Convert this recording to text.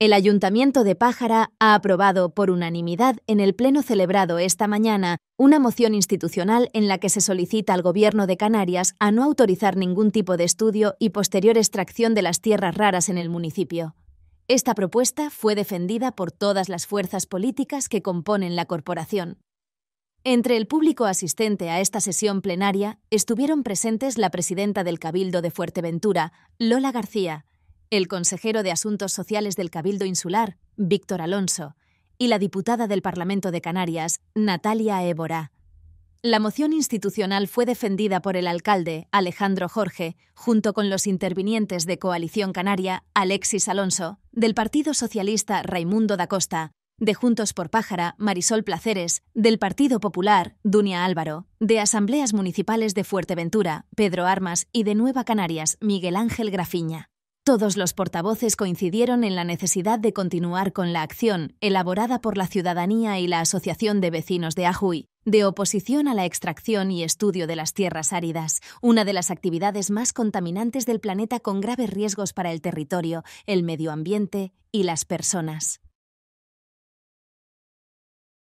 El Ayuntamiento de Pájara ha aprobado por unanimidad en el Pleno celebrado esta mañana una moción institucional en la que se solicita al Gobierno de Canarias a no autorizar ningún tipo de estudio y posterior extracción de las tierras raras en el municipio. Esta propuesta fue defendida por todas las fuerzas políticas que componen la corporación. Entre el público asistente a esta sesión plenaria estuvieron presentes la presidenta del Cabildo de Fuerteventura, Lola García, el consejero de Asuntos Sociales del Cabildo Insular, Víctor Alonso, y la diputada del Parlamento de Canarias, Natalia Évora. La moción institucional fue defendida por el alcalde, Alejandro Jorge, junto con los intervinientes de Coalición Canaria, Alexis Alonso, del Partido Socialista, Raimundo da Costa, de Juntos por Pájara, Marisol Placeres, del Partido Popular, Dunia Álvaro, de Asambleas Municipales de Fuerteventura, Pedro Armas y de Nueva Canarias, Miguel Ángel Grafiña. Todos los portavoces coincidieron en la necesidad de continuar con la acción elaborada por la ciudadanía y la Asociación de Vecinos de Ajuy, de oposición a la extracción y estudio de las tierras áridas, una de las actividades más contaminantes del planeta con graves riesgos para el territorio, el medio ambiente y las personas.